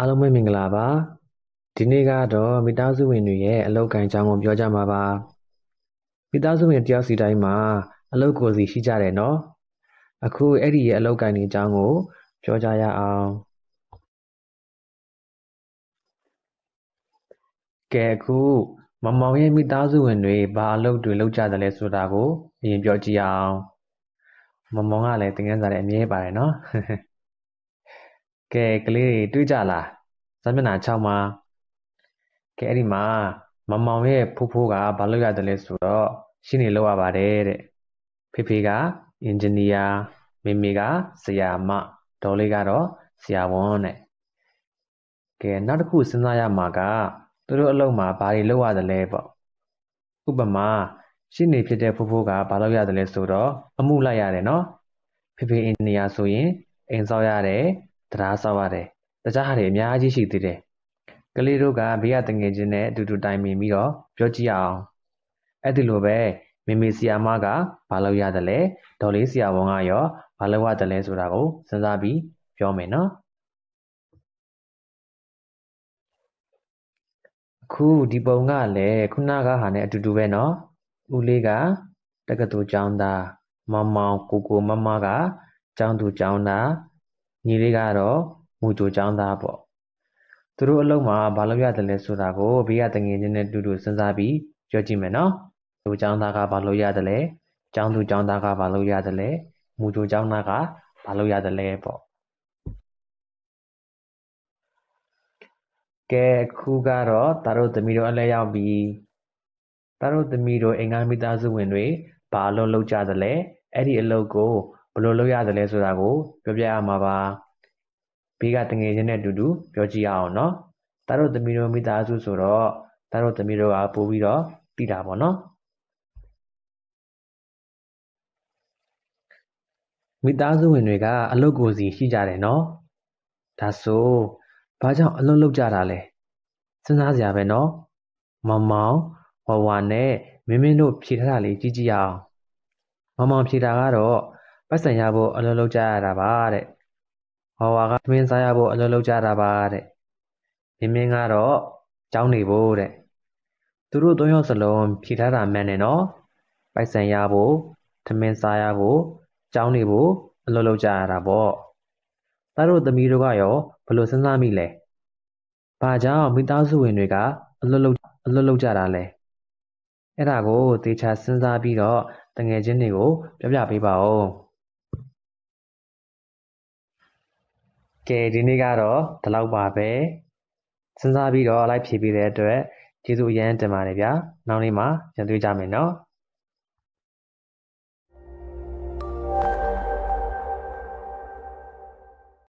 အားလုံးပဲမင်္ဂလာပါဒီနေ့ကတော့မိသားစုဝင်တွေရဲ့အလောက်ကန်အကြောင်းကိုပြောကြမှာပါမိသားစုဝင်တယောက်စီတိုင်းမှာအလောက်ကိုစီရှိကြတယ်နော်အခုအဲ့ဒီရဲ့အလောက်ကန်တွေအကြောင်းကိုပြောကြရအောင်ကဲအခုမမောင်ရဲ့မိသားစုဝင်တွေဘာအလုပ်တွေလုပ်ကြတယ်လဲဆိုတာကိုအရင်ပြောကြည့်အောင်မမောင်ကလည်းသင်ခန်းစာတွေအမြဲပါတယ်နော်ကဲကလေးတွေတွေ့ကြလားစာမျက်နှာ6မှာကဲအဲ့ဒီမှာမမောင်ရဲ့ဖိုးဖိုးကဘာလုပ်ရတယ်လဲဆိုတော့ရှင်းနေလောက်ရပါတယ်တဲ့ဖေဖေကအင်ဂျင်နီယာမေမေကဆရာမဒေါ်လေးကတော့ဆရာဝန်တဲ့ကဲနောက်တစ်ခုစဉ်းစားရမှာကသူတို့အလုပ်မှာဘာတွေလုပ်ရတယ်လဲပေါ့ဥပမာရှင်းနေဖြစ်တဲ့ဖိုးဖိုးကဘာလုပ်ရတယ်လဲဆိုတော့အမှုလိုက်ရတယ်နော်ဖေဖေအင်ဂျင်နီယာဆိုရင်အိမ်ဆောက်ရတယ်တရားဆောက်ရတယ်။တခြားဟာတွေအများကြီးရှိသေးတယ်။ကလေးတို့ကဘေးကတငယ်ချင်းနဲ့အတူတူတိုင်ပင်ပြီးတော့ပြောကြည့်အောင်။အဲ့ဒီလိုပဲမေမေဆီယာမကဘာလို့ရတယ်လဲဒေါ်လေးဆီယာဝန်ကရောဘာလို့ရတယ်လဲဆိုတာကိုစဉ်းစားပြီးပြောမယ်နော်အခုဒီပုံကလည်းခုနကဟာနဲ့အတူတူပဲနော်ဦးလေးကတက္ကသိုလ်ကျောင်းသားမောင်မောင်ကိုကိုမမကကျောင်းသူကျောင်းသားညီလေးကတော့မူကြိုចောင်းသားပေါ့သူတို့အလုံးမှာဘာလို့ရတယ်လဲဆိုတာကိုဘေးကတငယ်ချင်းနဲ့တူတူစဉ်းစားပြီးပြောကြည့်မယ်နော်သူចောင်းသားကဘာလို့ရတယ်လဲចောင်းသူចောင်းသားကဘာလို့ရတယ်လဲမူကြိုចောင်းသားကဘာလို့ရတယ်လဲပေါ့ကဲခုကတော့တတို့သမီးတို့အလဲရောက်ပြီတတို့သမီးတို့အင်္ဂါမိသားစုဝင်တွေဘာလို့လောက်ကြသလဲအဲ့ဒီအလုပ်ကိုဘယ်လိုလုပ်ရသလဲဆိုတာကိုပြောပြရမှာပါဘေးကတငယ်ချင်းနဲ့အတူတူပြောကြည့်ရအောင်နော်တတို့သမီးတို့မိသားစုဆိုတော့တတို့သမီးတို့ကပို့ပြီးတော့တည်တာပေါ့နော်မိသားစုဝင်တွေက အလုပ်ကိုစီရှိကြတယ်နော်ဒါဆိုဘာကြောင့်အလုပ်လုပ်ကြတာလဲစဉ်းစားစရာပဲနော်မမောင်ဝဝနဲ့မင်းမင်းတို့ဖြေထားတာလေးကြည့်ကြည့်အောင်မမောင်ဖြေတာကတော့ပတ်စံရဖို့အလုပ်လုပ်ကြရတာပါတဲ့။ဟော်ဝါကသမင်းစားရဖို့အလုပ်လုပ်ကြတာပါတဲ့။မင်းမင်းကတော့ကြောင်းနေဖို့တဲ့။သူတို့သုံးယောက်စလုံးဖြေထားတာမှန်တယ်နော်။ပိုက်ဆံရဖို့သမင်းစားရဖို့ကြောင်းနေဖို့အလုပ်လုပ်ကြရတာပေါ့။သားတို့သမီးတို့ကရောဘယ်လိုစဉ်းစားမိလဲ။ဘာကြောင့်မိသားစုဝင်တွေကအလုပ်လုပ်အလုပ်လုပ်ကြတာလဲ။အဲ့ဒါကိုသေချာစဉ်းစားပြီးတော့တငယ်ချင်းတွေကို ပြပြပေးပါဦး။ကဲဒီနေ့ကတော့ဒီလောက်ပါပဲစဉ်းစားပြီးတော့ like ဖြည့်ပေးတဲ့အတွက်ကျေးဇူးအရင်တင်ပါတယ်ဗျာနောက်နေ့မှပြန်တွေ့ကြမယ်နော်